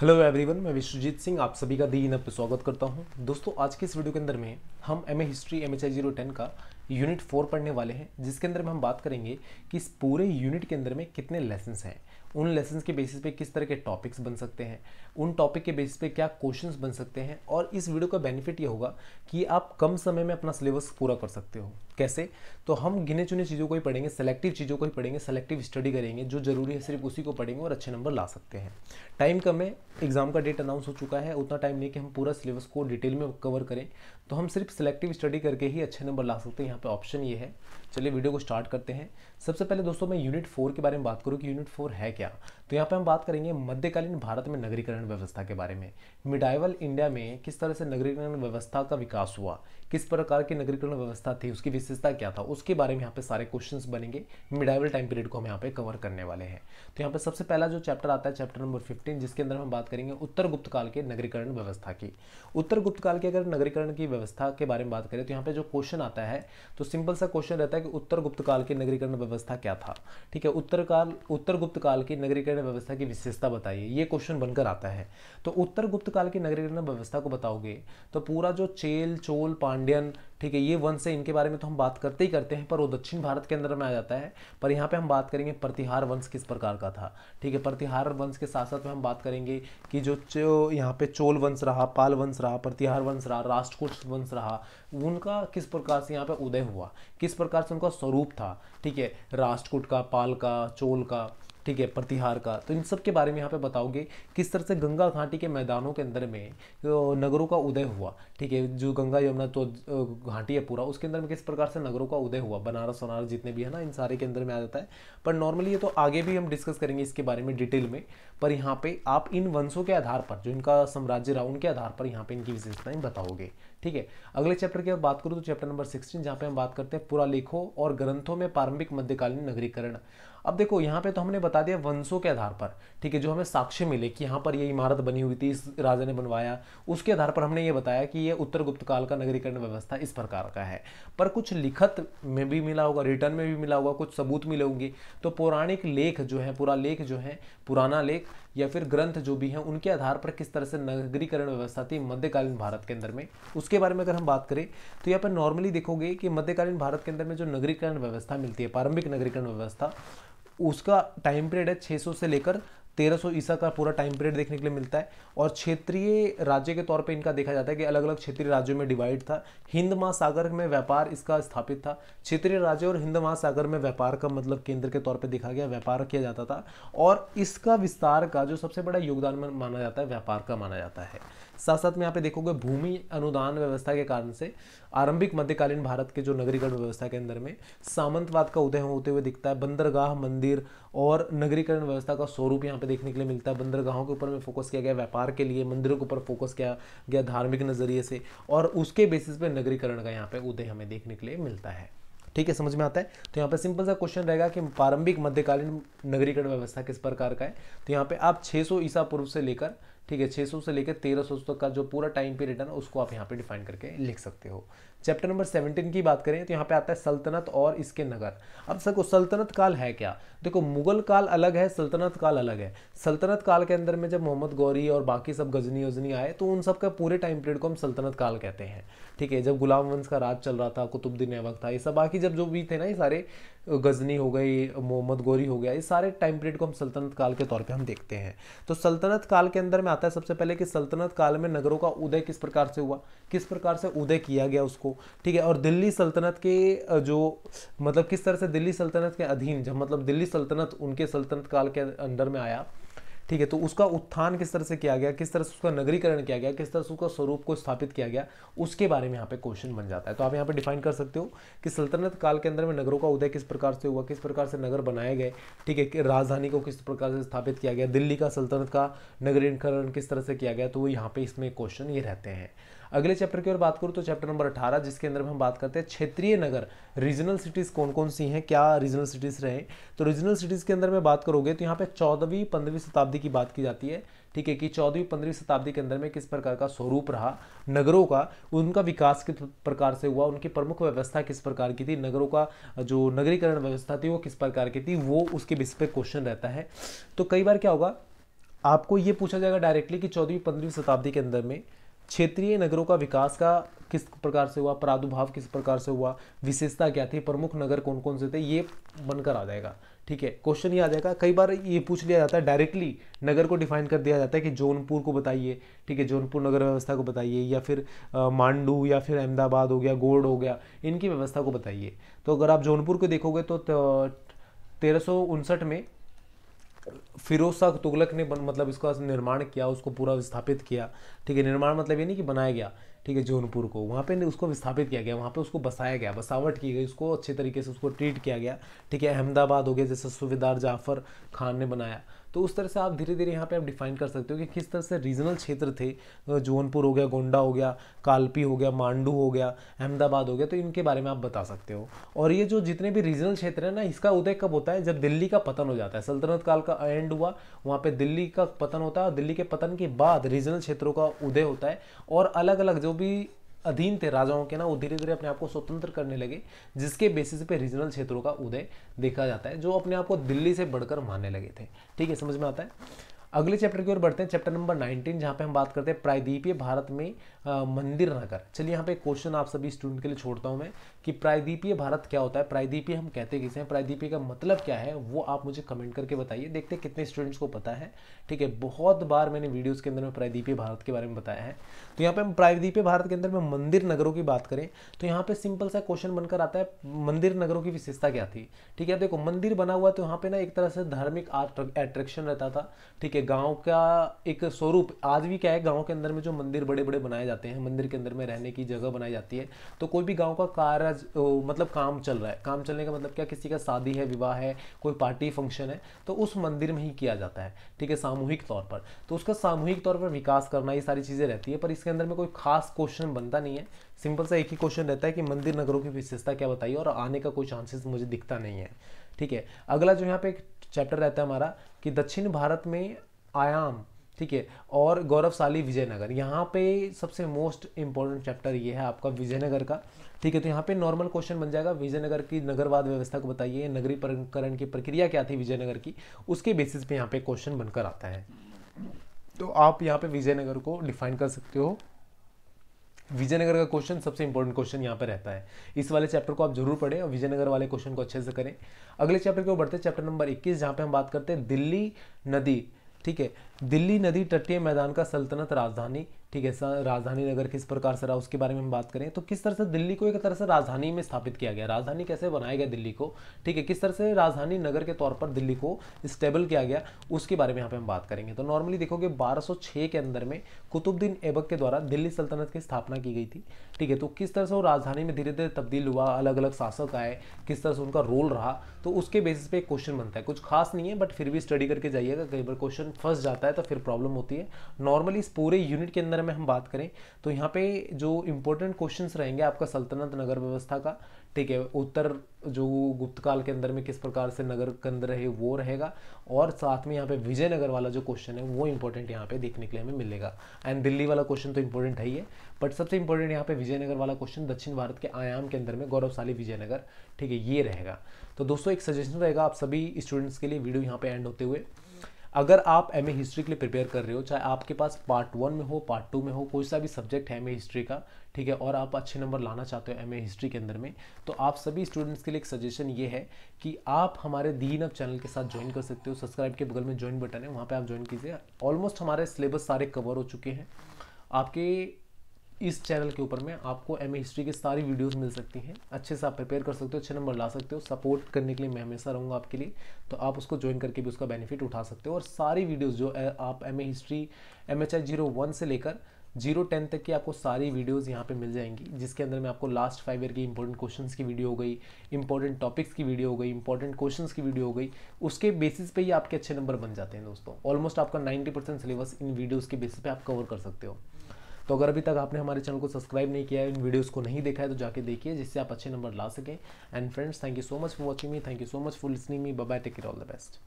hello everyone मैं विश्वजीत सिंह आप सभी का दी इनप पर स्वागत करता हूं दोस्तों आज के इस वीडियो के अंदर में हम M A history M H I zero ten का यूनिट फोर पढ़ने वाले हैं जिसके अंदर में हम बात करेंगे कि इस पूरे यूनिट के अंदर में कितने लेसन्स हैं उन लेसन्स के बेसिस पे किस तरह के टॉपिक्स बन सकते हैं उन टॉपिक के बेसिस पे क्या क्वेश्चन बन सकते हैं और इस वीडियो का बेनिफिट ये होगा कि आप कम समय में अपना सिलेबस पूरा कर सकते हो कैसे तो हम गिने चुने चीज़ों को ही पढ़ेंगे सेलेक्टिव चीज़ों को ही पढ़ेंगे सेलेक्टिव स्टडी करेंगे जो जरूरी है सिर्फ उसी को पढ़ेंगे और अच्छे नंबर ला सकते हैं टाइम कम है एग्ज़ाम का डेट अनाउंस हो चुका है उतना टाइम नहीं कि हम पूरा सिलेबस को डिटेल में कवर करें तो हम सिर्फ सेलेक्टिव स्टडी करके ही अच्छे नंबर ला सकते हैं यहाँ पर ऑप्शन ये है चलिए वीडियो को स्टार्ट करते हैं सबसे पहले दोस्तों मैं यूनिट फोर के बारे में बात करूँ कि यूनिट फोर है क्या तो यहाँ पे हम बात करेंगे मध्यकालीन भारत में नगरीकरण व्यवस्था के बारे में मिडाइवल इंडिया में किस तरह से नगरीकरण व्यवस्था का विकास हुआ किस प्रकार की नगरीकरण व्यवस्था थी उसकी विशेषता क्या था उसके बारे में यहाँ पे सारे क्वेश्चंस बनेंगे मिडाइवल टाइम पीरियड को हम यहाँ पे कवर करने वाले हैं तो यहाँ पे सबसे पहला जो चैप्टर आता है चैप्टर नंबर फिफ्टीन जिसके अंदर हम बात करेंगे उत्तर गुप्त काल के नगरीकरण व्यवस्था की उत्तर गुप्त काल के अगर नगरीकरण की व्यवस्था के बारे में बात करें तो यहाँ पे जो क्वेश्चन आता है तो सिंपल सा क्वेश्चन रहता है कि उत्तर गुप्त काल की नगरीकरण व्यवस्था क्या था ठीक है उत्तर काल उत्तर गुप्त काल की नगरीकरण नगरीकरण व्यवस्था की विशेषता बताइए ये क्वेश्चन बनकर आता है तो उत्तर गुप्त काल की नगरीकरण व्यवस्था को बताओगे तो पूरा जो चेल चोल पांड्यन ठीक है ये वंश है इनके बारे में तो हम बात करते ही करते हैं पर वो दक्षिण भारत के अंदर में आ जाता है पर यहाँ पे हम बात करेंगे प्रतिहार वंश किस प्रकार का था ठीक है प्रतिहार वंश के साथ साथ में हम बात करेंगे कि जो जो यहाँ पे चोल वंश रहा पाल वंश रहा प्रतिहार वंश रहा राष्ट्रकूट वंश रहा उनका किस प्रकार से यहाँ पे उदय हुआ किस प्रकार से उनका स्वरूप था ठीक है राष्ट्रकूट का पाल का चोल का ठीक है प्रतिहार का तो इन सब के बारे में यहाँ पे बताओगे किस तरह से गंगा घाटी के मैदानों के अंदर में नगरों का उदय हुआ ठीक है जो गंगा यमुना तो घाटी है पूरा उसके अंदर में किस प्रकार से नगरों का उदय हुआ बनारस वनारस जितने भी है ना इन सारे के अंदर में आ जाता है पर नॉर्मली ये तो आगे भी हम डिस्कस करेंगे इसके बारे में डिटेल में पर यहाँ पे आप इन वंशों के आधार पर जो इनका साम्राज्य रहा उनके आधार पर यहाँ पे इनकी विशेषताएं बताओगे ठीक है अगले चैप्टर की अगर बात करूँ तो चैप्टर नंबर सिक्सटीन जहाँ पे हम बात करते हैं पूरा लेखों और ग्रंथों में प्रारंभिक मध्यकालीन नगरीकरण अब देखो यहाँ पे तो हमने बता दिया वंशों के आधार पर ठीक है जो हमें साक्ष्य मिले कि यहाँ पर ये इमारत बनी हुई थी इस राजा ने बनवाया उसके आधार पर हमने ये बताया कि ये उत्तर गुप्त काल का नगरीकरण व्यवस्था इस प्रकार का है पर कुछ लिखत में भी मिला होगा रिटर्न में भी मिला होगा कुछ सबूत मिले होंगे तो पौराणिक लेख जो है पूरा लेख जो है पुराना लेख या फिर ग्रंथ जो भी है उनके आधार पर किस तरह से नगरीकरण व्यवस्था थी मध्यकालीन भारत के अंदर में उसके उसके बारे में अगर हम बात करें तो यहाँ पर नॉर्मली देखोगे कि मध्यकालीन भारत के अंदर में जो नगरीकरण व्यवस्था मिलती है प्रारंभिक नगरीकरण व्यवस्था उसका टाइम पीरियड है 600 से लेकर 1300 ईसा का पूरा टाइम पीरियड देखने के लिए मिलता है और क्षेत्रीय राज्य के तौर पे इनका देखा जाता है कि अलग अलग क्षेत्रीय राज्यों में डिवाइड था हिंद महासागर में व्यापार इसका स्थापित था क्षेत्रीय राज्य और हिंद महासागर में व्यापार का मतलब केंद्र के तौर पे देखा गया व्यापार किया जाता था और इसका विस्तार का जो सबसे बड़ा योगदान माना जाता है व्यापार का माना जाता है साथ साथ में यहाँ पे देखोगे भूमि अनुदान व्यवस्था के कारण से आरंभिक मध्यकालीन भारत के जो नगरीकरण व्यवस्था के अंदर में सामंतवाद का उदय होते हुए दिखता है बंदरगाह मंदिर और नगरीकरण व्यवस्था का स्वरूप यहाँ पे देखने के लिए मिलता है बंदरगाहों के ऊपर में फोकस किया गया व्यापार के लिए मंदिरों के ऊपर फोकस किया गया धार्मिक नजरिए से और उसके बेसिस पे नगरीकरण का यहाँ पे उदय हमें देखने के लिए मिलता है ठीक है समझ में आता है तो यहाँ पे सिंपल सा क्वेश्चन रहेगा कि प्रारंभिक मध्यकालीन नगरीकरण व्यवस्था किस प्रकार का है तो यहाँ पे आप 600 ईसा पूर्व से लेकर ठीक है 600 से लेकर 1300 तक का जो पूरा टाइम पीरियड है ना उसको आप यहाँ पे डिफाइन करके लिख सकते हो चैप्टर नंबर सेवनटीन की बात करें तो यहाँ पे आता है सल्तनत और इसके नगर अब सको सल्तनत काल है क्या देखो मुगल काल अलग है सल्तनत काल अलग है सल्तनत काल के अंदर में जब मोहम्मद गौरी और बाकी सब गजनी उजनी आए तो उन सब का पूरे टाइम पीरियड को हम सल्तनत काल कहते हैं ठीक है जब गुलाम वंश का राज चल रहा था कुतुबुद्दीन ऐबक था ये सब बाकी जब जो भी थे ना ये सारे गजनी हो गई मोहम्मद गौरी हो गया ये सारे टाइम पीरियड को हम सल्तनत काल के तौर पर हम देखते हैं तो सल्तनत काल के अंदर में आता है सबसे पहले कि सल्तनत काल में नगरों का उदय किस प्रकार से हुआ किस प्रकार से उदय किया गया उसको ठीक है और दिल्ली सल्तनत के जो मतलब किस तरह से दिल्ली सल्तनत के अधीन जब मतलब दिल्ली सल्तनत उनके सल्तनत काल के अंडर में आया ठीक है तो उसका उत्थान किस तरह से किया गया किस तरह से उसका नगरीकरण किया गया किस तरह से उसका स्वरूप को स्थापित किया गया उसके बारे में यहाँ पे क्वेश्चन बन जाता है तो आप यहाँ पे डिफाइन कर सकते हो कि सल्तनत काल के अंदर में नगरों का उदय किस प्रकार से हुआ किस प्रकार से नगर बनाए गए ठीक है राजधानी को किस प्रकार से स्थापित किया गया दिल्ली का सल्तनत का नगरीकरण किस तरह से किया गया तो वो यहाँ पे इसमें क्वेश्चन ये रहते हैं अगले चैप्टर की ओर बात करूँ तो चैप्टर नंबर अठारह जिसके अंदर हम बात करते हैं क्षेत्रीय नगर रीजनल सिटीज़ कौन कौन सी हैं क्या रीजनल सिटीज़ रहे तो रीजनल सिटीज़ के अंदर में बात करोगे तो यहाँ पे चौदहवीं पंद्रहवीं शताब्दी की बात की जाती है ठीक है कि चौदहवीं पंद्रहवीं शताब्दी के अंदर में किस प्रकार का स्वरूप रहा नगरों का उनका विकास किस प्रकार से हुआ उनकी प्रमुख व्यवस्था किस प्रकार की थी नगरों का जो नगरीकरण व्यवस्था थी वो किस प्रकार की थी वो उसके बेस पे क्वेश्चन रहता है तो कई बार क्या होगा आपको ये पूछा जाएगा डायरेक्टली कि चौदहवीं पंद्रहवीं शताब्दी के अंदर में क्षेत्रीय नगरों का विकास का किस प्रकार से हुआ प्रादुर्भाव किस प्रकार से हुआ विशेषता क्या थी प्रमुख नगर कौन कौन से थे ये बनकर आ जाएगा ठीक है क्वेश्चन ये आ जाएगा कई बार ये पूछ लिया जाता है डायरेक्टली नगर को डिफाइन कर दिया जाता है कि जौनपुर को बताइए ठीक है जौनपुर नगर व्यवस्था को बताइए या फिर मांडू या फिर अहमदाबाद हो गया गोड हो गया इनकी व्यवस्था को बताइए तो अगर आप जौनपुर को देखोगे तो तेरह में फिरोज शाह तुगलक ने बन, मतलब इसका निर्माण किया उसको पूरा विस्थापित किया ठीक है निर्माण मतलब ये नहीं कि बनाया गया ठीक है जौनपुर को वहाँ पे उसको विस्थापित किया गया वहाँ पे उसको बसाया गया बसावट की गई उसको अच्छे तरीके से उसको ट्रीट किया गया ठीक है अहमदाबाद हो गया जैसे सूबेदार जाफर खान ने बनाया तो उस तरह से आप धीरे धीरे यहाँ पे आप डिफाइन कर सकते हो कि किस तरह से रीजनल क्षेत्र थे जौनपुर हो गया गोंडा हो गया कालपी हो गया मांडू हो गया अहमदाबाद हो गया तो इनके बारे में आप बता सकते हो और ये जो जितने भी रीजनल क्षेत्र है ना इसका उदय कब होता है जब दिल्ली का पतन हो जाता है सल्तनत काल का एंड हुआ वहाँ पर दिल्ली का पतन होता है और दिल्ली के पतन के बाद रीजनल क्षेत्रों का उदय होता है और अलग अलग जो भी अधीन थे राजाओं के ना वो धीरे धीरे अपने आप को स्वतंत्र करने लगे जिसके बेसिस पे रीजनल क्षेत्रों का उदय देखा जाता है जो अपने आप को दिल्ली से बढ़कर मानने लगे थे ठीक है समझ में आता है अगले चैप्टर की ओर बढ़ते हैं चैप्टर नंबर 19 जहाँ पे हम बात करते हैं प्रायद्वीपीय भारत में आ, मंदिर नगर चलिए यहाँ पे क्वेश्चन आप सभी स्टूडेंट के लिए छोड़ता हूँ मैं कि प्रायद्वीपीय भारत क्या होता है प्रायद्वीपीय हम कहते किसे हैं प्रायद्वीपीय का मतलब क्या है वो आप मुझे कमेंट करके बताइए देखते कितने स्टूडेंट्स को पता है ठीक है बहुत बार मैंने वीडियोस के अंदर में प्रायद्वीपीय भारत के बारे में बताया है तो यहाँ पे हम प्रायद्वीपीय भारत के अंदर में मंदिर नगरों की बात करें तो यहाँ पे सिंपल सा क्वेश्चन बनकर आता है मंदिर नगरों की विशेषता क्या थी ठीक है देखो मंदिर बना हुआ तो यहाँ पे ना एक तरह से धार्मिक अट्रैक्शन रहता था ठीक है गाँव का एक स्वरूप आज भी क्या है गाँव के अंदर में जो मंदिर बड़े बड़े बनाए जाते हैं मंदिर के अंदर में रहने की जगह बनाई जाती है तो कोई भी गाँव का कार्य आज मतलब काम चल रहा है काम चलने का मतलब क्या किसी का शादी है विवाह है कोई पार्टी फंक्शन है तो उस मंदिर में ही किया जाता है ठीक है सामूहिक तौर पर तो उसका सामूहिक तौर पर विकास करना ये सारी चीज़ें रहती है पर इसके अंदर में कोई खास क्वेश्चन बनता नहीं है सिंपल सा एक ही क्वेश्चन रहता है कि मंदिर नगरों की विशेषता क्या बताइए और आने का कोई चांसेस मुझे दिखता नहीं है ठीक है अगला जो यहाँ पे एक चैप्टर रहता है हमारा कि दक्षिण भारत में आयाम ठीक है और गौरवशाली विजयनगर यहाँ पे सबसे मोस्ट इंपॉर्टेंट चैप्टर ये है आपका विजयनगर का ठीक है तो यहाँ पे नॉर्मल क्वेश्चन बन जाएगा विजयनगर की नगरवाद व्यवस्था को बताइए नगरीकरण की प्रक्रिया क्या थी विजयनगर की उसके बेसिस पे यहाँ पे क्वेश्चन बनकर आता है तो आप यहाँ पे विजयनगर को डिफाइन कर सकते हो विजयनगर का क्वेश्चन सबसे इंपॉर्टेंट क्वेश्चन यहाँ पे रहता है इस वाले चैप्टर को आप जरूर पढ़ें और विजयनगर वाले क्वेश्चन को अच्छे से करें अगले चैप्टर को बढ़ते हैं चैप्टर नंबर 21 जहाँ पे हम बात करते हैं दिल्ली नदी ठीक है दिल्ली नदी तटीय मैदान का सल्तनत राजधानी ठीक है सर राजधानी नगर किस प्रकार से रहा उसके बारे में हम बात करें तो किस तरह से दिल्ली को एक तरह से राजधानी में स्थापित किया गया राजधानी कैसे बनाया गया दिल्ली को ठीक है किस तरह से राजधानी नगर के तौर पर दिल्ली को स्टेबल किया गया उसके बारे में यहाँ पे हम बात करेंगे तो नॉर्मली देखोगे बारह के अंदर में कुतुबुद्दीन ऐबक के द्वारा दिल्ली सल्तनत की स्थापना की गई थी ठीक है तो किस तरह से वो राजधानी में धीरे धीरे तब्दील हुआ अलग अलग शासक आए किस तरह से उनका रोल रहा तो उसके बेसिस पे एक क्वेश्चन बनता है कुछ खास नहीं है बट फिर भी स्टडी करके जाइएगा कई बार क्वेश्चन फंस जाता है तो फिर प्रॉब्लम होती है नॉर्मली इस पूरे यूनिट के अंदर में हम बात करें तो यहाँ पे जो इम्पोर्टेंट क्वेश्चंस रहेंगे आपका सल्तनत नगर व्यवस्था का ठीक है उत्तर जो गुप्त काल के अंदर में किस प्रकार से नगर कंद रहे वो रहेगा और साथ में यहाँ पे विजयनगर वाला जो क्वेश्चन है वो इम्पोर्टेंट यहाँ पे देखने के लिए हमें मिलेगा एंड दिल्ली वाला क्वेश्चन तो इम्पोर्टेंट है ही है बट सबसे इम्पोर्टेंट यहाँ पे विजयनगर वाला क्वेश्चन दक्षिण भारत के आयाम के अंदर में गौरवशाली विजयनगर ठीक है ये रहेगा तो दोस्तों एक सजेशन रहेगा आप सभी स्टूडेंट्स के लिए वीडियो यहाँ पे एंड होते हुए अगर आप एम हिस्ट्री के लिए प्रिपेयर कर रहे हो चाहे आपके पास पार्ट वन में हो पार्ट टू में हो कोई सा भी सब्जेक्ट है एम हिस्ट्री का ठीक है और आप अच्छे नंबर लाना चाहते हो एम हिस्ट्री के अंदर में तो आप सभी स्टूडेंट्स के लिए एक सजेशन ये है कि आप हमारे दीन अब चैनल के साथ ज्वाइन कर सकते हो सब्सक्राइब के बगल में ज्वाइन बटन है वहाँ पर आप ज्वाइन कीजिए ऑलमोस्ट हमारे सिलेबस सारे कवर हो चुके हैं आपके इस चैनल के ऊपर में आपको एम हिस्ट्री की सारी वीडियोस मिल सकती हैं अच्छे से आप प्रिपेयर कर सकते हो अच्छे नंबर ला सकते हो सपोर्ट करने के लिए मैं हमेशा रहूँगा आपके लिए तो आप उसको ज्वाइन करके भी उसका बेनिफिट उठा सकते हो और सारी वीडियोस जो आप M history M H I zero one से लेकर जीरो टेन तक की आपको सारी वीडियोस यहाँ पे मिल जाएंगी जिसके अंदर में आपको लास्ट फाइव ईयर की इंपॉर्टेंट क्वेश्चंस की वीडियो हो गई इंपॉर्टेंट टॉपिक्स की वीडियो हो गई इंपॉर्टेंट क्वेश्चंस की वीडियो हो गई उसके बेसिस पे ही आपके अच्छे नंबर बन जाते हैं दोस्तों ऑलमोस्ट आपका नाइन्टी परसेंट सिलेबस इन वीडियोज़ के बेसिस पर आप कवर कर सकते हो तो अगर अभी तक आपने हमारे चैनल को सब्सक्राइब नहीं किया है इन वीडियोज़ को नहीं देखा है तो जाके देखिए जिससे आप अच्छे नंबर ला सकें and friends thank you so much for watching me thank you so much for listening me bye take it all the best